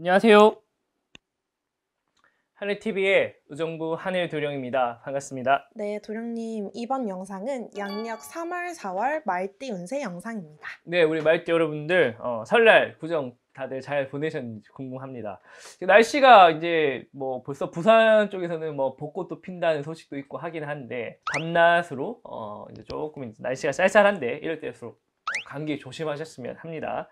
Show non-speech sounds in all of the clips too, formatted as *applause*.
안녕하세요. 한일TV의 의정부 한일도령입니다. 반갑습니다. 네, 도령님. 이번 영상은 양력 3월, 4월 말띠 운세 영상입니다. 네, 우리 말띠 여러분들 어, 설날 구정 다들 잘 보내셨는지 궁금합니다. 날씨가 이제 뭐 벌써 부산 쪽에서는 뭐 벚꽃도 핀다는 소식도 있고 하긴 한데 밤낮으로 어, 이제 조금 이제 날씨가 쌀쌀한데 이럴 때일수록 어, 감기 조심하셨으면 합니다.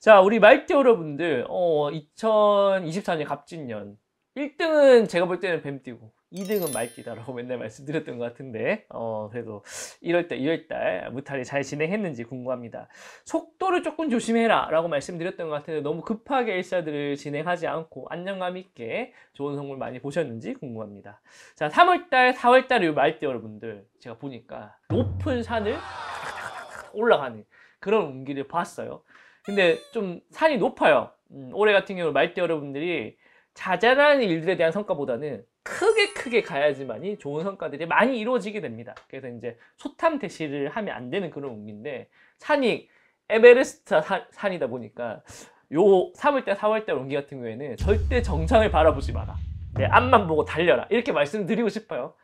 자, 우리 말띠 여러분들, 어, 2024년 갑진년. 1등은 제가 볼 때는 뱀띠고, 2등은 말띠다라고 *laughs* 맨날 말씀드렸던 것 같은데, 어, 그래도 1월달, 2월달 무탈이 잘 진행했는지 궁금합니다. 속도를 조금 조심해라 라고 말씀드렸던 것 같은데, 너무 급하게 일사들을 진행하지 않고 안정감 있게 좋은 성물 많이 보셨는지 궁금합니다. 자, 3월달, 4월달 요 말띠 여러분들, 제가 보니까 높은 산을 *laughs* 올라가는 그런 운기를 봤어요. 근데 좀 산이 높아요. 음, 올해 같은 경우 말대 여러분들이 자잘한 일들에 대한 성과보다는 크게 크게 가야지만이 좋은 성과들이 많이 이루어지게 됩니다. 그래서 이제 소탐 대시를 하면 안 되는 그런 운기인데 산이 에베레스트 산, 이다 보니까 요 3월달, 4월달 운기 같은 경우에는 절대 정상을 바라보지 마라. 내 앞만 보고 달려라. 이렇게 말씀드리고 싶어요.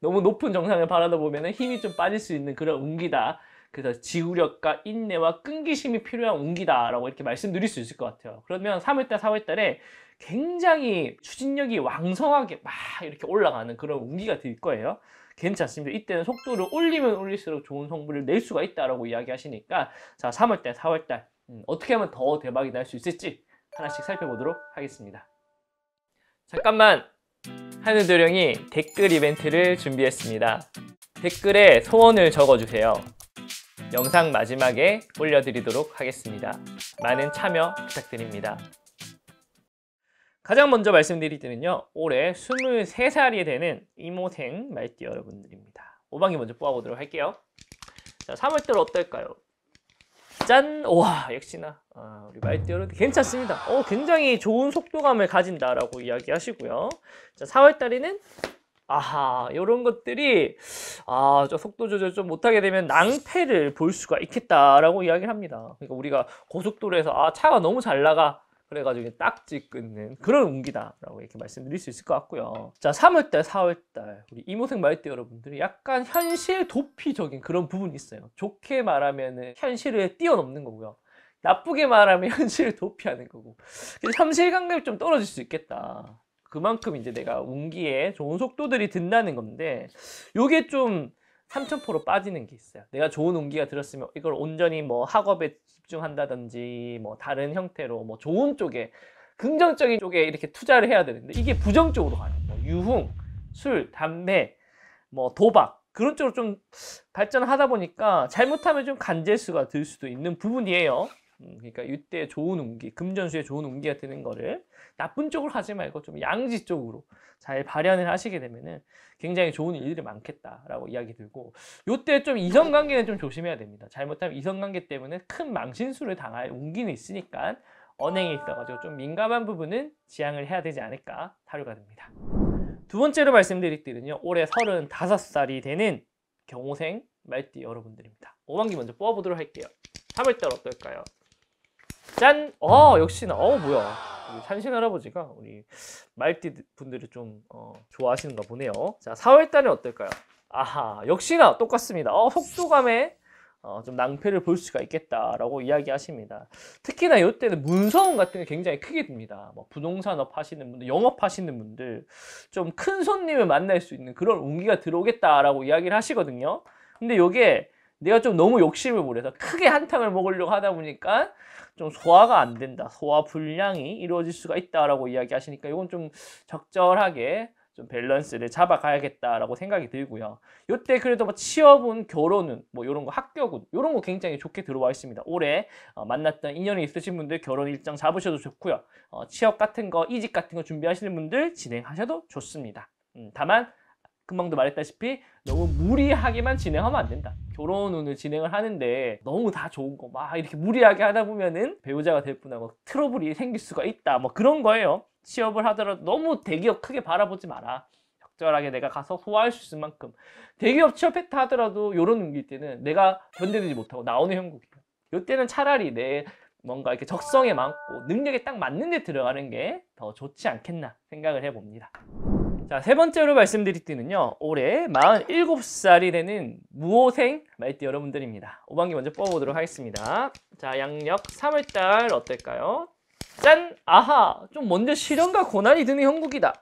너무 높은 정상을 바라다 보면 힘이 좀 빠질 수 있는 그런 운기다. 그래서 지구력과 인내와 끈기심이 필요한 운기다라고 이렇게 말씀드릴 수 있을 것 같아요. 그러면 3월달, 4월달에 굉장히 추진력이 왕성하게 막 이렇게 올라가는 그런 운기가 될 거예요. 괜찮습니다. 이때는 속도를 올리면 올릴수록 좋은 성분을 낼 수가 있다라고 이야기하시니까 자 3월달, 4월달 음, 어떻게 하면 더 대박이 날 수 있을지 하나씩 살펴보도록 하겠습니다. 잠깐만! 하늘도령이 댓글 이벤트를 준비했습니다. 댓글에 소원을 적어주세요. 영상 마지막에 올려드리도록 하겠습니다. 많은 참여 부탁드립니다. 가장 먼저 말씀드릴 때는요. 올해 23살이 되는 이모생 말띠 여러분들입니다. 5방이 먼저 뽑아보도록 할게요. 자, 3월달 어떨까요? 짠! 와 역시나 아, 우리 말띠 여러분 괜찮습니다. 어, 굉장히 좋은 속도감을 가진다라고 이야기하시고요. 자, 4월달에는 아하 이런 것들이 아저 속도 조절 좀 못하게 되면 낭패를 볼 수가 있겠다라고 이야기를 합니다. 그러니까 우리가 고속도로에서 아 차가 너무 잘 나가 그래가지고 딱지 끊는 그런 운기다라고 이렇게 말씀드릴 수 있을 것 같고요. 자 3월달, 4월달 우리 이모생 말 때 여러분들이 약간 현실 도피적인 그런 부분이 있어요. 좋게 말하면 현실을 뛰어넘는 거고요. 나쁘게 말하면 *laughs* 현실을 도피하는 거고 현실감각이 좀 떨어질 수 있겠다. 그만큼 이제 내가 운기에 좋은 속도들이 든다는 건데 요게 좀 3000% 빠지는 게 있어요. 내가 좋은 운기가 들었으면 이걸 온전히 뭐 학업에 집중한다든지 뭐 다른 형태로 뭐 좋은 쪽에 긍정적인 쪽에 이렇게 투자를 해야 되는데 이게 부정적으로 가요. 뭐 유흥, 술, 담배, 뭐 도박 그런 쪽으로 좀 발전하다 보니까 잘못하면 좀 간재수가 들 수도 있는 부분이에요. 음, 그러니까 이때 좋은 운기, 금전수에 좋은 운기가 되는 거를 나쁜 쪽으로 하지 말고 좀 양지 쪽으로 잘 발현을 하시게 되면은 굉장히 좋은 일들이 많겠다라고 이야기 들고 이때 좀 이성 관계는 좀 조심해야 됩니다. 잘못하면 이성 관계 때문에 큰 망신수를 당할 운기는 있으니까 언행에 있어가지고 좀 민감한 부분은 지양을 해야 되지 않을까 타료가 됩니다. 두 번째로 말씀드릴 때는요, 올해 35살이 되는 경호생 말띠 여러분들입니다. 5만기 먼저 뽑아보도록 할게요. 3월달 어떨까요? 짠! 어, 역시나. 어, 뭐야. 우리 산신 할아버지가 우리 말띠 분들을좀 어, 좋아하시는가 보네요. 자, 4월달은 어떨까요? 아하, 역시나 똑같습니다. 어, 속도감에 어, 좀 낭패를 볼 수가 있겠다라고 이야기하십니다. 특히나 이때는 문서운 같은 게 굉장히 크게 듭니다. 뭐 부동산업 하시는 분들, 영업 하시는 분들 좀 큰 손님을 만날 수 있는 그런 운기가 들어오겠다라고 이야기를 하시거든요. 근데 이게 내가 좀 너무 욕심을 부려서 크게 한탕을 먹으려고 하다 보니까 좀 소화가 안 된다. 소화 불량이 이루어질 수가 있다라고 이야기하시니까 이건 좀 적절하게 좀 밸런스를 잡아가야겠다라고 생각이 들고요. 이때 그래도 뭐 취업은 결혼은 뭐 이런 거 합격은 이런 거 굉장히 좋게 들어와 있습니다. 올해 어, 만났던 인연이 있으신 분들 결혼 일정 잡으셔도 좋고요. 어, 취업 같은 거 이직 같은 거 준비하시는 분들 진행하셔도 좋습니다. 음, 다만 금방도 말했다시피 너무 무리하게만 진행하면 안 된다. 결혼을 진행을 하는데 너무 다 좋은 거 막 이렇게 무리하게 하다 보면은 배우자가 될 뿐하고 트러블이 생길 수가 있다. 뭐 그런 거예요. 취업을 하더라도 너무 대기업 크게 바라보지 마라. 적절하게 내가 가서 소화할 수 있을 만큼 대기업 취업했다 하더라도 이런 운기 때는 내가 견뎌내지 못하고 나오는 형국이에요. 이때는 차라리 내 뭔가 이렇게 적성에 맞고 능력에 딱 맞는 데 들어가는 게 더 좋지 않겠나 생각을 해봅니다. 자, 세 번째로 말씀드릴 때는요 올해 47살이 되는 무호생 말띠 여러분들입니다. 5반기 먼저 뽑아보도록 하겠습니다. 자, 양력 3월달 어떨까요? 짠! 아하! 좀 먼저 시련과 고난이 드는 형국이다.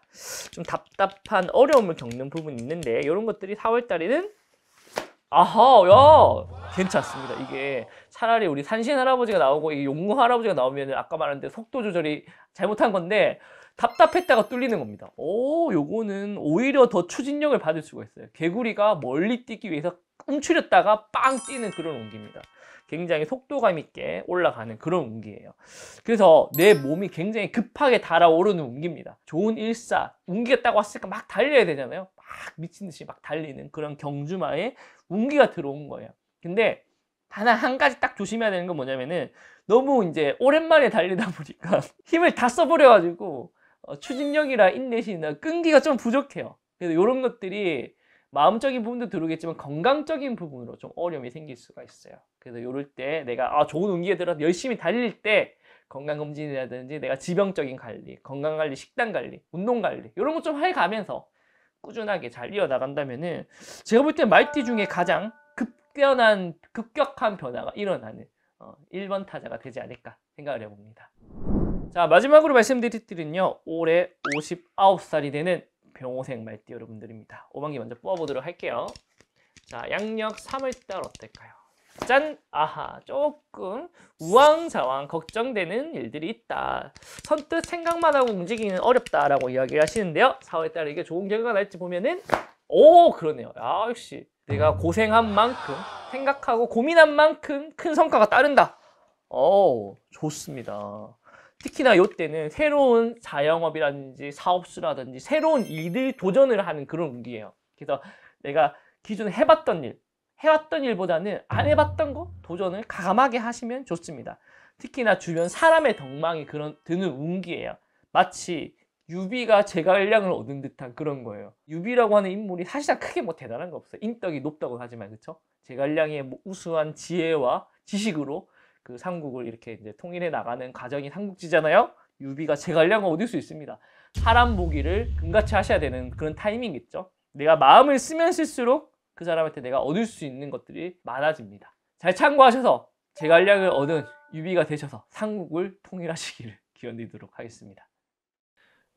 좀 답답한 어려움을 겪는 부분이 있는데 이런 것들이 4월달에는 아하! 야! 괜찮습니다. 이게 차라리 우리 산신 할아버지가 나오고 이 용무 할아버지가 나오면 아까 말한 대로 속도 조절이 잘못한 건데 답답했다가 뚫리는 겁니다. 오, 요거는 오히려 더 추진력을 받을 수가 있어요. 개구리가 멀리 뛰기 위해서 움츠렸다가 빵 뛰는 그런 운기입니다. 굉장히 속도감 있게 올라가는 그런 운기예요. 그래서 내 몸이 굉장히 급하게 달아오르는 운기입니다. 좋은 일사, 운기가 딱 왔으니까 막 달려야 되잖아요. 막 미친 듯이 막 달리는 그런 경주마의 운기가 들어온 거예요. 근데 하나 한 가지 딱 조심해야 되는 건 뭐냐면은 너무 이제 오랜만에 달리다 보니까 *laughs* 힘을 다 써버려가지고 어, 추진력이나 인내심이나 끈기가 좀 부족해요. 그래서 이런 것들이 마음적인 부분도 들어오겠지만 건강적인 부분으로 좀 어려움이 생길 수가 있어요. 그래서 이럴 때 내가 아, 좋은 운기에 들어서 열심히 달릴 때 건강검진이라든지 내가 질병적인 관리, 건강관리, 식단관리, 운동관리 이런 것좀 해가면서 꾸준하게 잘 이어나간다면은 제가 볼때 말띠 중에 가장 급변한 급격한 변화가 일어나는 어, 1번 타자가 되지 않을까 생각을 해봅니다. 자 마지막으로 말씀드릴들은요 올해 59살이 되는 병호생 말띠 여러분들입니다. 5반기 먼저 뽑아보도록 할게요. 자 양력 3월달 어떨까요? 짠! 아하 조금 우왕좌왕 걱정되는 일들이 있다. 선뜻 생각만 하고 움직이는 어렵다라고 이야기를 하시는데요. 4월달에 이게 좋은 결과가 날지 보면은 오 그러네요. 아 역시 내가 고생한 만큼 생각하고 고민한 만큼 큰 성과가 따른다. 오 좋습니다. 특히나 이때는 새로운 자영업이라든지 사업수라든지 새로운 일들 도전을 하는 그런 운기예요. 그래서 내가 기존에 해봤던 일, 해왔던 일보다는 안 해봤던 거 도전을 가감하게 하시면 좋습니다. 특히나 주변 사람의 덕망이 그런 드는 운기예요. 마치 유비가 제갈량을 얻은 듯한 그런 거예요. 유비라고 하는 인물이 사실상 크게 뭐 대단한 거 없어요. 인덕이 높다고 하지만 그렇죠? 제갈량의 뭐 우수한 지혜와 지식으로 그 삼국을 이렇게 이제 통일해 나가는 과정이 삼국지잖아요. 유비가 제갈량을 얻을 수 있습니다. 사람 보기를 금같이 하셔야 되는 그런 타이밍이겠죠. 내가 마음을 쓰면 쓸수록 그 사람한테 내가 얻을 수 있는 것들이 많아집니다. 잘 참고하셔서 제갈량을 얻은 유비가 되셔서 삼국을 통일하시기를 *laughs* 기원드리도록 하겠습니다.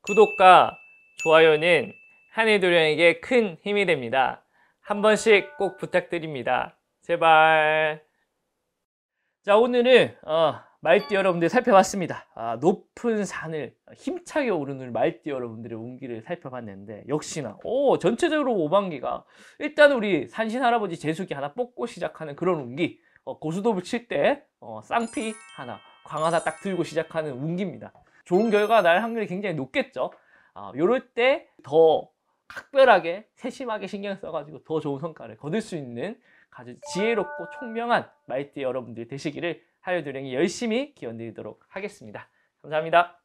구독과 좋아요는 한일도령에게 큰 힘이 됩니다. 한 번씩 꼭 부탁드립니다. 제발. 자 오늘은 어, 말띠 여러분들 살펴봤습니다. 아, 높은 산을 힘차게 오르는 말띠 여러분들의 운기를 살펴봤는데 역시나 오 전체적으로 오반기가 일단 우리 산신 할아버지 제수기 하나 뽑고 시작하는 그런 운기 어, 고수도부 칠때 어, 쌍피 하나 광화사 딱 들고 시작하는 운기입니다. 좋은 결과날 확률이 굉장히 높겠죠. 아, 요럴 때 더 각별하게 세심하게 신경 써가지고 더 좋은 성과를 거둘 수 있는 아주 지혜롭고 총명한 마이티 여러분들이 되시기를 하여드령이 열심히 기원드리도록 하겠습니다. 감사합니다.